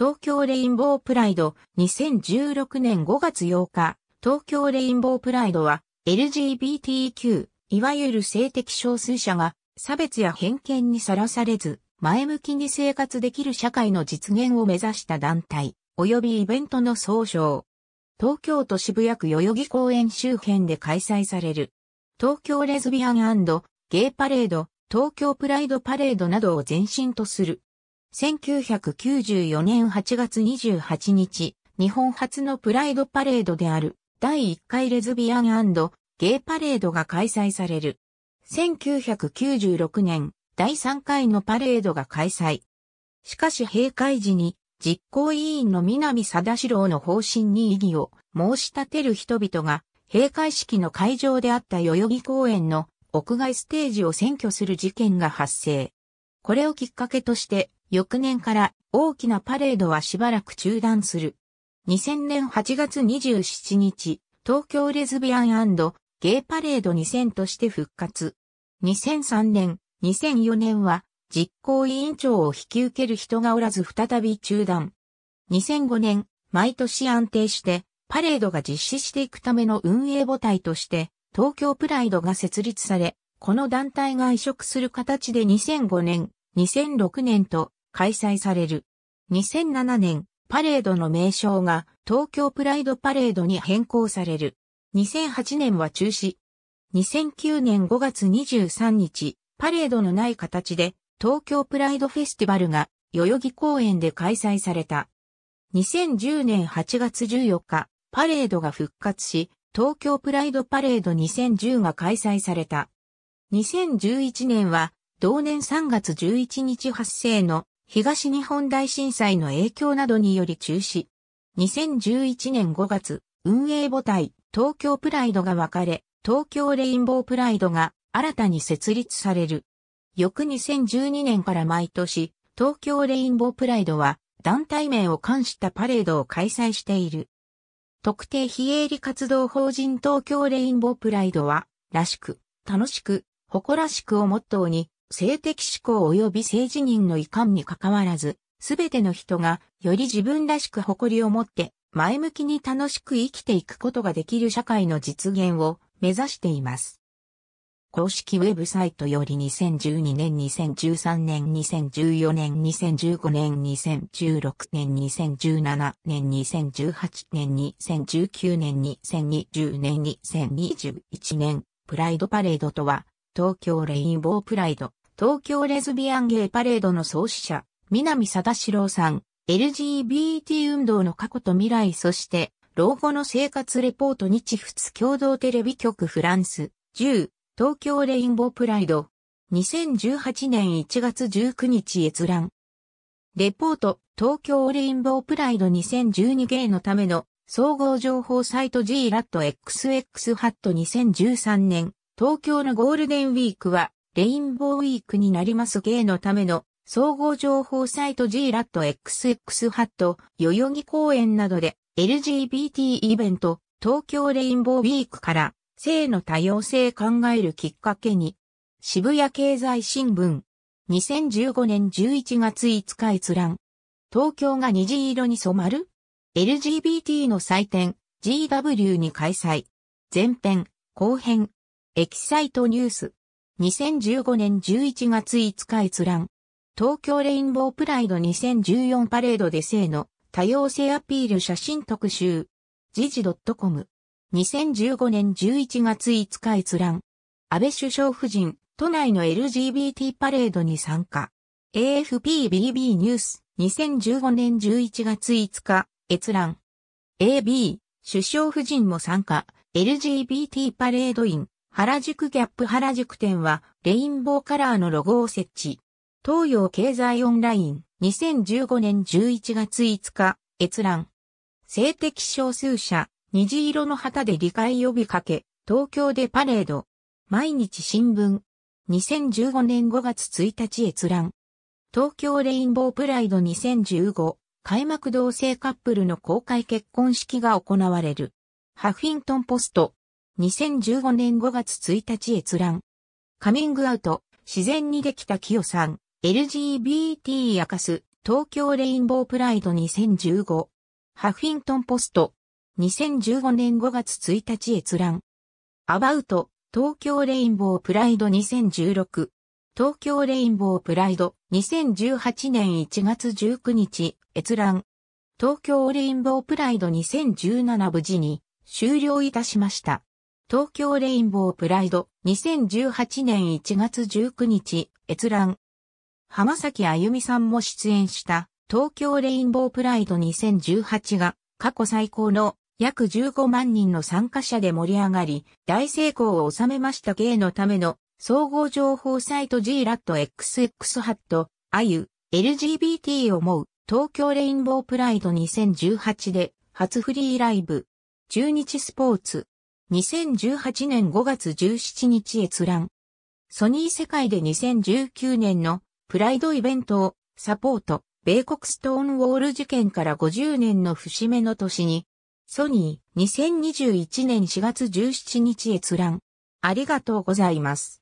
東京レインボープライド2016年5月8日、東京レインボープライドは LGBTQ、いわゆる性的少数者が差別や偏見にさらされず、前向きに生活できる社会の実現を目指した団体、及びイベントの総称。東京都渋谷区代々木公園周辺で開催される。東京レズビアンゲイパレード、東京プライドパレードなどを前身とする1994年8月28日、日本初のプライドパレードである第1回レズビアンゲイパレードが開催される。1996年、第3回のパレードが開催。しかし閉会時に実行委員の南貞志郎の方針に異議を申し立てる人々が閉会式の会場であった代々木公園の屋外ステージを占拠する事件が発生。これをきっかけとして翌年から大きなパレードはしばらく中断する。2000年8月27日、東京レズビアンゲイパレード2000として復活。2003年、2004年は実行委員長を引き受ける人がおらず再び中断。2005年、毎年安定してパレードが実施していくための運営母体として東京プライドが設立され、この団体が移植する形で2005年、2006年と開催される。2007年、パレードの名称が東京プライドパレードに変更される。2008年は中止。2009年5月23日、パレードのない形で東京プライドフェスティバルが代々木公園で開催された。2010年8月14日、パレードが復活し、東京プライドパレード2010が開催された。2011年は、同年3月11日発生の東日本大震災の影響などにより中止。2011年5月、運営母体、東京プライドが分かれ、東京レインボープライドが新たに設立される。翌2012年から毎年、東京レインボープライドは団体名を冠したパレードを開催している。特定非営利活動法人東京レインボープライドは、らしく、楽しく、誇らしくをモットーに、性的思考及び性自認の遺憾に関わらず、すべての人がより自分らしく誇りを持って前向きに楽しく生きていくことができる社会の実現を目指しています。公式ウェブサイトより2012年、2013年、2014年、2015年、2016年、2017年、2018年、2019年、2020年、2021年、プライドパレードとは、東京レインボープライド、東京レズビアンゲイパレードの創始者、南貞志郎さん、LGBT 運動の過去と未来そして、老後の生活レポート日仏共同テレビ局フランス、10、東京レインボープライド、2018年1月19日閲覧。レポート、東京レインボープライド2012イのための総合情報サイト G ラット XX ハット2013年、東京のゴールデンウィークはレインボーウィークになりますゲイのための総合情報サイト G ラット XX ハット、代々木公園などで LGBT イベント、東京レインボーウィークから性の多様性考えるきっかけに、渋谷経済新聞、2015年11月5日閲覧、東京が虹色に染まる ?LGBT の祭典、GW に開催。前編、後編、エキサイトニュース。2015年11月5日閲覧。東京レインボープライド2014パレードで性の多様性アピール写真特集。時事 .com。2015年11月5日閲覧。安倍首相夫人、都内の LGBT パレードに参加。AFPBB ニュース、2015年11月5日、閲覧。AB、首相夫人も参加、LGBT パレードイン、原宿ギャップ原宿店はレインボーカラーのロゴを設置。東洋経済オンライン2015年11月5日閲覧。性的少数者、虹色の旗で理解呼びかけ、東京でパレード。毎日新聞。2015年5月1日閲覧。東京レインボープライド2015開幕同性カップルの公開結婚式が行われる。ハフィントンポスト。2015年5月1日閲覧。カミングアウト、自然にできた清さん、LGBT 明かす、東京レインボープライド2015。ハフィントンポスト、2015年5月1日閲覧。アバウト、東京レインボープライド2016。東京レインボープライド2018年1月19日閲覧。東京レインボープライド2017無事に終了いたしました。東京レインボープライド、2018年1月19日、閲覧。浜崎あゆみさんも出演した、東京レインボープライド2018が、過去最高の約15万人の参加者で盛り上がり、大成功を収めました芸のための、総合情報サイト g ラット x x ハットあゆ、LGBT を思う、東京レインボープライド2018で、初フリーライブ。中日スポーツ。2018年5月17日閲覧。ソニー世界で2019年のプライドイベントをサポート、米国ストーンウォール事件から50年の節目の年に、ソニー2021年4月17日閲覧。ありがとうございます。